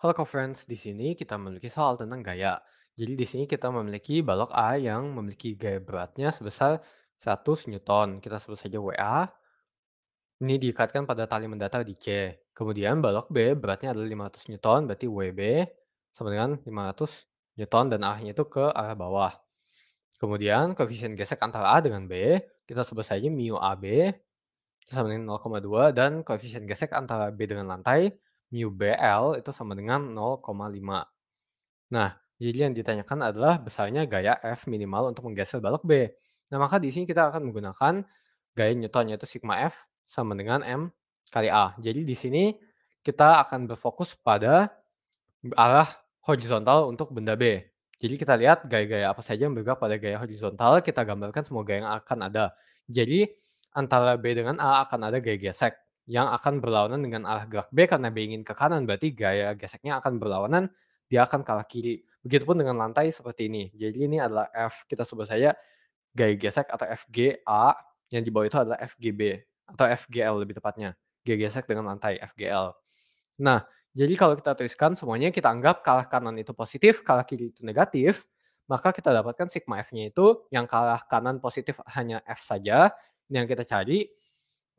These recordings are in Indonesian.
Halo Conference, di sini kita memiliki soal tentang gaya. Jadi di sini kita memiliki balok A yang memiliki gaya beratnya sebesar 100 Newton. Kita sebut saja WA. Ini diikatkan pada tali mendatar di C. Kemudian balok B beratnya adalah 500 Newton, berarti WB sama dengan 500 Newton dan arahnya itu ke arah bawah. Kemudian koefisien gesek antara A dengan B, kita sebut saja mu AB sama dengan 0,2 dan koefisien gesek antara B dengan lantai mu BL itu sama dengan 0,5. Nah, jadi yang ditanyakan adalah besarnya gaya F minimal untuk menggeser balok B. Nah, maka di sini kita akan menggunakan gaya Newton yaitu sigma F sama dengan M kali A. Jadi di sini kita akan berfokus pada arah horizontal untuk benda B. Jadi kita lihat gaya-gaya apa saja yang bergerak pada gaya horizontal, kita gambarkan semua gaya yang akan ada. Jadi antara B dengan A akan ada gaya gesek yang akan berlawanan dengan arah gerak B karena B ingin ke kanan berarti gaya geseknya akan berlawanan dia akan kalah kiri. Begitupun dengan lantai seperti ini. Jadi ini adalah F kita sebut saja gaya gesek atau FGA yang di bawah itu adalah FGB atau FGL lebih tepatnya. Gaya gesek dengan lantai FGL. Nah, jadi kalau kita tuliskan semuanya kita anggap kalah kanan itu positif, kalah kiri itu negatif, maka kita dapatkan sigma F-nya itu yang kalah kanan positif hanya F saja, yang kita cari,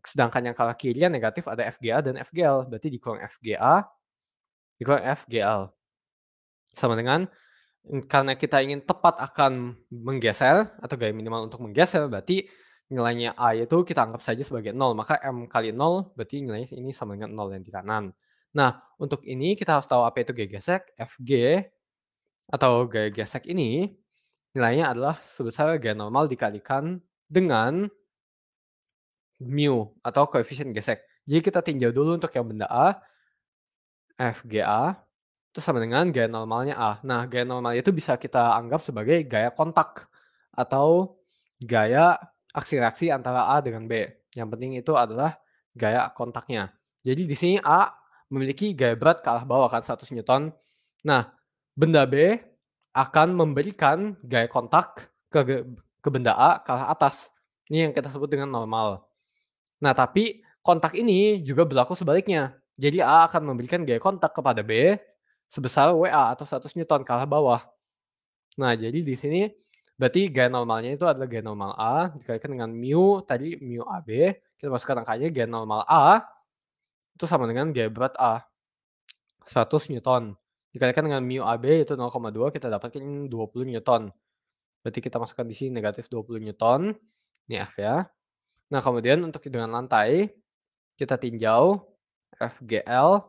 sedangkan yang kalah kirinya negatif ada FGA dan FGL. Berarti dikurang FGA, dikurang FGL. Sama dengan karena kita ingin tepat akan menggeser atau gaya minimal untuk menggeser berarti nilainya A itu kita anggap saja sebagai 0. Maka M kali 0 berarti nilainya ini sama dengan 0 yang di kanan. Nah, untuk ini kita harus tahu apa itu gaya gesek. FG atau gaya gesek ini nilainya adalah sebesar gaya normal dikalikan dengan mu atau koefisien gesek. Jadi kita tinjau dulu untuk yang benda A, FGA, itu sama dengan gaya normalnya A. Nah, gaya normal itu bisa kita anggap sebagai gaya kontak atau gaya aksi reaksi antara A dengan B. Yang penting itu adalah gaya kontaknya. Jadi di sini A memiliki gaya berat ke arah bawah kan 100 Newton. Nah, benda B akan memberikan gaya kontak ke, ke benda A ke arah atas. Ini yang kita sebut dengan normal. Nah, tapi kontak ini juga berlaku sebaliknya. Jadi A akan memberikan gaya kontak kepada B sebesar WA atau 100 Newton kalah bawah. Nah, jadi di sini berarti gaya normalnya itu adalah gaya normal A dikalikan dengan mu tadi mu AB. Kita masukkan angkanya gaya normal A itu sama dengan gaya berat A 100 Newton. Dikalikan dengan mu AB itu 0,2 kita dapatkan 20 Newton. Berarti kita masukkan di sini negatif 20 Newton. Ini F ya. Nah, kemudian untuk dengan lantai, kita tinjau FGL,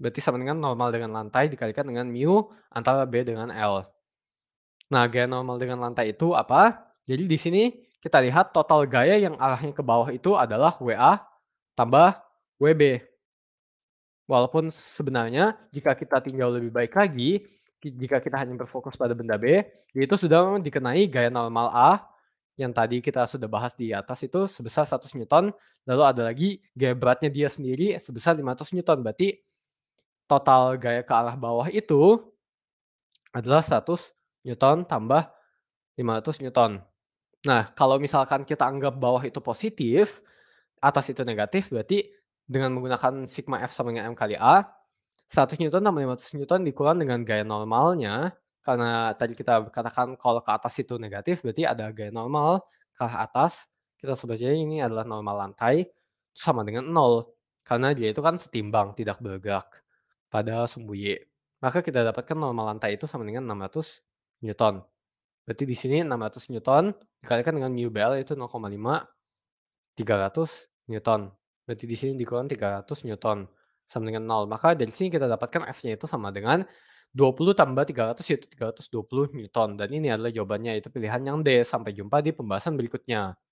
berarti sama dengan normal dengan lantai dikalikan dengan mu antara B dengan L. Nah, gaya normal dengan lantai itu apa? Jadi di sini kita lihat total gaya yang arahnya ke bawah itu adalah WA tambah WB. Walaupun sebenarnya jika kita tinjau lebih baik lagi, jika kita hanya berfokus pada benda B, itu sudah dikenai gaya normal A yang tadi kita sudah bahas di atas itu sebesar 100 Newton, lalu ada lagi gaya beratnya dia sendiri sebesar 500 Newton. Berarti total gaya ke arah bawah itu adalah 100 Newton tambah 500 Newton. Nah, kalau misalkan kita anggap bawah itu positif, atas itu negatif, berarti dengan menggunakan sigma F sama dengan M kali A, 100 Newton tambah 500 Newton dikurang dengan gaya normalnya karena tadi kita katakan kalau ke atas itu negatif berarti ada gaya normal ke atas kita sebutnya ini adalah normal lantai sama dengan nol karena dia itu kan setimbang tidak bergerak pada sumbu y maka kita dapatkan normal lantai itu sama dengan 600 newton berarti di sini 600 newton dikalikan dengan mu bl itu 0,5 300 newton berarti di sini dikurang 300 newton sama dengan nol maka dari sini kita dapatkan f-nya itu sama dengan 20 tambah 300 yaitu 320 Newton. Dan ini adalah jawabannya, yaitu pilihan yang D. Sampai jumpa di pembahasan berikutnya.